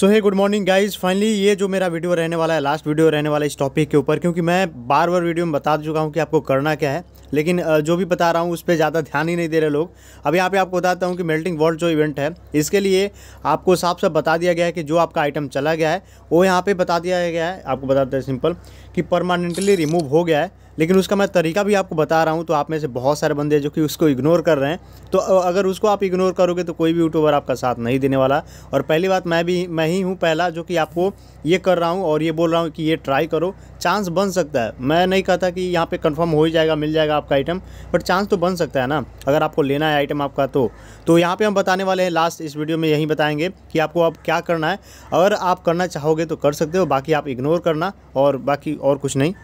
सो है good morning guys finally ये जो मेरा वीडियो रहने वाला है लास्ट वीडियो रहने वाला है इस टॉपिक के ऊपर क्योंकि मैं बार बार वीडियो में बता चुका हूँ कि आपको करना क्या है लेकिन जो भी बता रहा हूँ उस पर ज़्यादा ध्यान ही नहीं दे रहे लोग अब यहाँ पे आपको बताता हूँ कि मेल्टिंग वर्ल्ड जो इवेंट है इसके लिए आपको साफ साफ बता दिया गया है कि जो आपका आइटम चला गया है वो यहाँ पर बता दिया गया है आपको बताते हैं सिंपल कि परमानेंटली रिमूव हो गया है लेकिन उसका मैं तरीका भी आपको बता रहा हूँ तो आप में से बहुत सारे बंदे जो कि उसको इग्नोर कर रहे हैं तो अगर उसको आप इग्नोर करोगे तो कोई भी यूट्यूबर आपका साथ नहीं देने वाला और पहली बात मैं भी मैं ही हूँ पहला जो कि आपको ये कर रहा हूँ और ये बोल रहा हूँ कि ये ट्राई करो चांस बन सकता है मैं नहीं कहता कि यहाँ पर कन्फर्म हो ही जाएगा मिल जाएगा आपका आइटम बट चांस तो बन सकता है ना अगर आपको लेना है आइटम आपका तो तो यहाँ पर हम बताने वाले हैं लास्ट इस वीडियो में यही बताएंगे कि आपको अब क्या करना है अगर आप करना चाहोगे तो कर सकते हो बाकी आप इग्नोर करना और बाकी और कुछ नहीं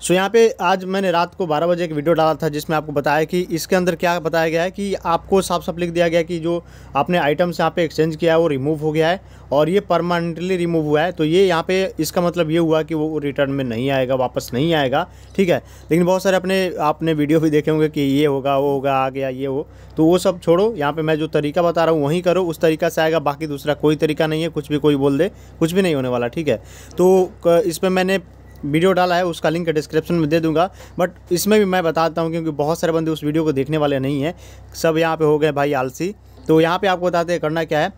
सो so, यहाँ पे आज मैंने रात को 12 बजे एक वीडियो डाला था जिसमें आपको बताया कि इसके अंदर क्या बताया गया है कि आपको साफ साफ लिख दिया गया कि जो आपने आइटम्स यहाँ पे एक्सचेंज किया है वो रिमूव हो गया है और ये परमानेंटली रिमूव हुआ है तो ये यहाँ पे इसका मतलब ये हुआ कि वो रिटर्न में नहीं आएगा वापस नहीं आएगा ठीक है लेकिन बहुत सारे अपने आपने वीडियो भी देखे होंगे कि ये होगा वो होगा आ गया ये हो तो वो सब छोड़ो यहाँ पर मैं जो तरीका बता रहा हूँ वहीं करो उस तरीका से आएगा बाकी दूसरा कोई तरीका नहीं है कुछ भी कोई बोल दे कुछ भी नहीं होने वाला ठीक है तो इस पर मैंने वीडियो डाला है उसका लिंक डिस्क्रिप्शन में दे दूंगा बट इसमें भी मैं बताता हूँ क्योंकि बहुत सारे बंदे उस वीडियो को देखने वाले नहीं हैं सब यहाँ पे हो गए भाई आलसी तो यहाँ पे आपको बताते हैं करना क्या है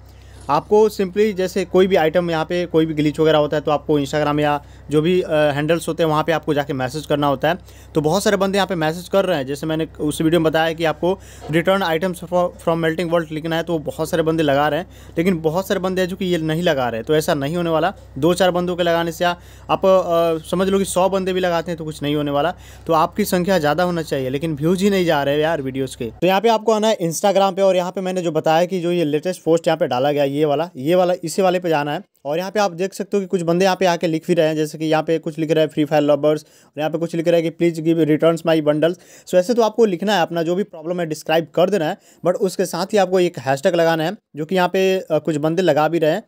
आपको सिंपली जैसे कोई भी आइटम यहाँ पे कोई भी ग्लिच वगैरह होता है तो आपको इंस्टाग्राम या जो भी हैंडल्स होते हैं वहाँ पे आपको जाके मैसेज करना होता है तो बहुत सारे बंदे यहाँ पे मैसेज कर रहे हैं जैसे मैंने उस वीडियो में बताया कि आपको return items from melting world लिखना है तो बहुत सारे बंदे लगा रहे हैं लेकिन बहुत सारे बंदे हैं जो कि ये नहीं लगा रहे तो ऐसा नहीं होने वाला दो चार बंदों के लगाने से आप समझ लो कि सौ बंदे भी लगाते हैं तो कुछ नहीं होने वाला तो आपकी संख्या ज़्यादा होना चाहिए लेकिन व्यूज ही नहीं जा रहे यार वीडियोज़ के तो यहाँ पर आपको आना है इंस्टाग्राम पर और यहाँ पर मैंने जो बताया कि जो ये लेटेस्ट पोस्ट यहाँ पर डाला गया ये वाला ये वाला इसी वाले पे जाना है और यहाँ पे आप देख सकते हो कि कुछ बंदे यहाँ पे आके लिख भी रहे हैं जैसे कि यहाँ पे कुछ लिख रहा है फ्री फायर लवर्स और यहाँ पे कुछ लिख रहा है कि please give returns my bundles so ऐसे तो आपको लिखना है अपना जो भी प्रॉब्लम है डिस्क्राइब कर देना है बट उसके साथ ही आपको एक हैशटैग लगाना है जो कि यहाँ पे कुछ बंदे लगा भी रहे हैं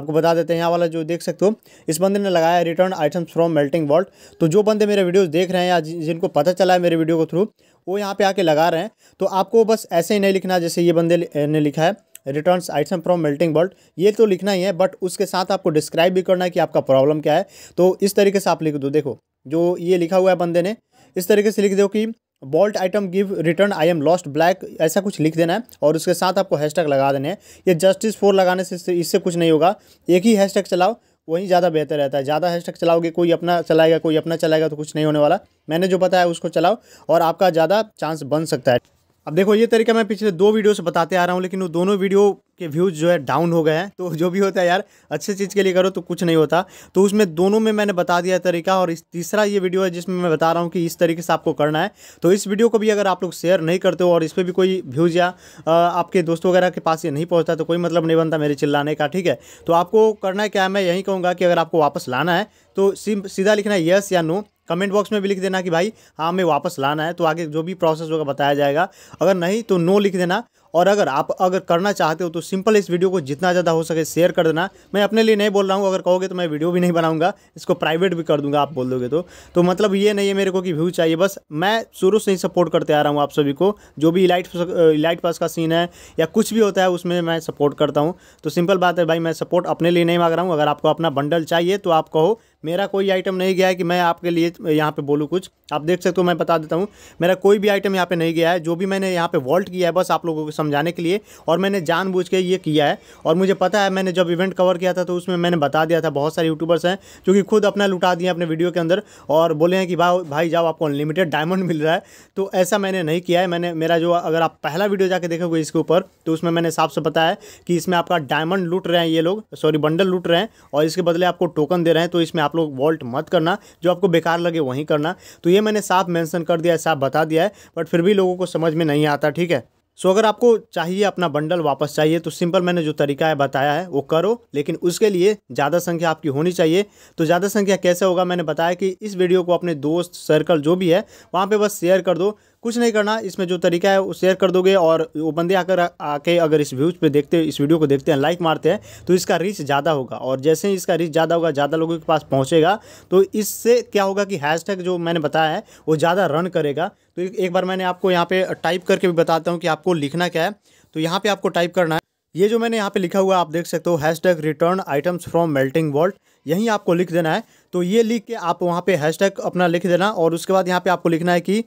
आपको बता देते हैं यहाँ वाला जो देख सकते हो इस बंदे ने लगाया है return items from melting vault तो जो बंदे मेरे वीडियोस देख रहे हैं या जिनको पता चला है मेरे वीडियो के थ्रू वो यहाँ पे आके लगा रहे हैं तो आपको बस ऐसे ही नहीं लिखना जैसे ये बंदे ने लिखा है return item from melting bolt ये तो लिखना ही है बट उसके साथ आपको डिस्क्राइब भी करना है कि आपका प्रॉब्लम क्या है तो इस तरीके से आप लिख दो देखो जो ये लिखा हुआ है बंदे ने इस तरीके से लिख दो कि bolt item give return I am lost black ऐसा कुछ लिख देना है और उसके साथ आपको हैशटैग लगा देने हैं ये जस्टिस फोर लगाने से इससे कुछ नहीं होगा एक ही हैशटैग चलाओ वहीं ज़्यादा बेहतर रहता है ज़्यादा हैशटैग चलाओगे कोई अपना चलाएगा कोई अपना चलाएगा तो कुछ नहीं होने वाला मैंने जो बताया उसको चलाओ और आपका ज़्यादा चांस बन सकता है अब देखो ये तरीका मैं पिछले दो वीडियो से बताते आ रहा हूँ लेकिन वो दोनों वीडियो के व्यूज़ जो है डाउन हो गए हैं तो जो भी होता है यार अच्छे चीज़ के लिए करो तो कुछ नहीं होता तो उसमें दोनों में मैंने बता दिया तरीका और इस तीसरा ये वीडियो है जिसमें मैं बता रहा हूँ कि इस तरीके से आपको करना है तो इस वीडियो को भी अगर आप लोग शेयर नहीं करते हो और इस पर भी कोई व्यूज़ या आपके दोस्तों वगैरह के पास ये नहीं पहुँचता तो कोई मतलब नहीं बनता मेरे चिल्लाने का ठीक है तो आपको करना क्या है मैं यही कहूँगा कि अगर आपको वापस लाना है तो सीधा लिखना है यस या नो कमेंट बॉक्स में भी लिख देना कि भाई हाँ हमें वापस लाना है तो आगे जो भी प्रोसेस होगा बताया जाएगा अगर नहीं तो नो लिख देना और अगर आप अगर करना चाहते हो तो सिंपल इस वीडियो को जितना ज़्यादा हो सके शेयर कर देना मैं अपने लिए नहीं बोल रहा हूँ अगर कहोगे तो मैं वीडियो भी नहीं बनाऊँगा इसको प्राइवेट भी कर दूँगा आप बोल दोगे तो, तो मतलब ये नहीं है मेरे को कि व्यू चाहिए बस मैं शुरू से ही सपोर्ट करते आ रहा हूँ आप सभी को जो भी इलाइट इलाइट पास का सीन है या कुछ भी होता है उसमें मैं सपोर्ट करता हूँ तो सिंपल बात है भाई मैं सपोर्ट अपने लिए नहीं मांग रहा हूँ अगर आपको अपना बंडल चाहिए तो आप कहो मेरा कोई आइटम नहीं गया है कि मैं आपके लिए यहाँ पे बोलूँ कुछ आप देख सकते हो मैं बता देता हूँ मेरा कोई भी आइटम यहाँ पे नहीं गया है जो भी मैंने यहाँ पे वॉल्ट किया है बस आप लोगों को समझाने के लिए और मैंने जानबूझ के ये किया है और मुझे पता है मैंने जब इवेंट कवर किया था तो उसमें मैंने बता दिया था बहुत सारे यूट्यूबर्स हैं जो कि खुद अपना लुटा दिए अपने वीडियो के अंदर और बोले हैं कि भाई भाई जाओ आपको अनलिमिटेड डायमंड मिल रहा है तो ऐसा मैंने नहीं किया है मैंने मेरा जो अगर आप पहला वीडियो जाके देखोगे इसके ऊपर तो उसमें मैंने साफ से बताया है कि इसमें आपका डायमंड लूट रहे हैं ये लोग सॉरी बंडल लूट रहे हैं और इसके बदले आपको टोकन दे रहे हैं तो इसमें आप आप लोग वॉल्ट मत करना जो आपको बेकार लगे वहीं करना तो ये मैंने साफ मैंसन कर दिया है साफ बता दिया है बट फिर भी लोगों को समझ में नहीं आता ठीक है सो अगर आपको चाहिए अपना बंडल वापस चाहिए तो सिंपल मैंने जो तरीका है बताया है वो करो लेकिन उसके लिए ज़्यादा संख्या आपकी होनी चाहिए तो ज़्यादा संख्या कैसे होगा मैंने बताया कि इस वीडियो को अपने दोस्त सर्कल जो भी है वहाँ पे बस शेयर कर दो कुछ नहीं करना इसमें जो तरीका है वो शेयर कर दोगे और वो बंदे आकर आके अगर इस व्यूज़ पे देखते इस वीडियो को देखते हैं लाइक मारते हैं तो इसका रीच ज़्यादा होगा और जैसे ही इसका रीच ज़्यादा होगा ज़्यादा लोगों के पास पहुँचेगा तो इससे क्या होगा कि हैशटैग जो मैंने बताया है वो ज़्यादा रन करेगा तो एक बार मैंने आपको यहाँ पे टाइप करके भी बताता हूँ कि आपको लिखना क्या है तो यहाँ पे आपको टाइप करना है ये जो मैंने यहाँ पे लिखा हुआ आप देख सकते हो hash tag return items from melting vault यहीं आपको लिख देना है तो ये लिख के आप वहाँ पे हैश टैग अपना लिख देना और उसके बाद यहाँ पे आपको लिखना है कि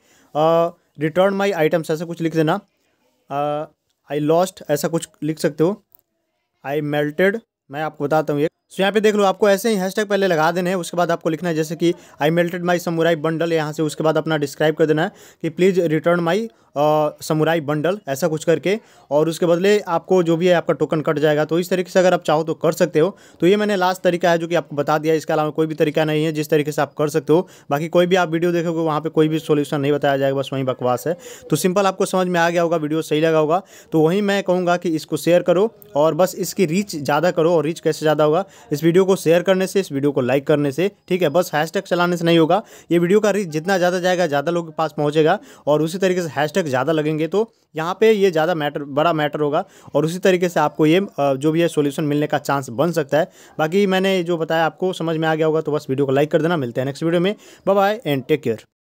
रिटर्न माई आइटम्स ऐसा कुछ लिख देना आई लॉस्ट ऐसा कुछ लिख सकते हो आई मेल्टेड मैं आपको बताता हूँ ये सो यहाँ पे देख लो आपको ऐसे ही हैशटैग पहले लगा देने हैं उसके बाद आपको लिखना है जैसे कि I melted my samurai bundle यहाँ से उसके बाद अपना डिस्क्राइब कर देना है कि please return my samurai bundle ऐसा कुछ करके और उसके बदले आपको जो भी है आपका टोकन कट जाएगा तो इस तरीके से अगर आप चाहो तो कर सकते हो तो ये मैंने लास्ट तरीका है जो कि आपको बता दिया इसके अलावा कोई भी तरीका नहीं है जिस तरीके से आप कर सकते हो बाकी कोई भी आप वीडियो देखोगे वहाँ पर कोई भी सोल्यूशन नहीं बताया जाएगा बस वहीं बकवास है तो सिंपल आपको समझ में आ गया होगा वीडियो सही लगा होगा तो वहीं मैं कहूँगा कि इसको शेयर करो और बस इसकी रीच ज़्यादा करो और रीच कैसे ज़्यादा होगा इस वीडियो को शेयर करने से इस वीडियो को लाइक करने से ठीक है बस हैशटैग चलाने से नहीं होगा ये वीडियो का रीच जितना ज़्यादा जाएगा ज़्यादा लोगों के पास पहुँचेगा और उसी तरीके से हैशटैग ज़्यादा लगेंगे तो यहाँ पर ये ज़्यादा मैटर बड़ा मैटर होगा और उसी तरीके से आपको ये जो भी है सोल्यूशन मिलने का चांस बन सकता है बाकी मैंने जो बताया आपको समझ में आ गया होगा तो बस वीडियो को लाइक कर देना मिलते हैं नेक्स्ट वीडियो में बाय एंड टेक केयर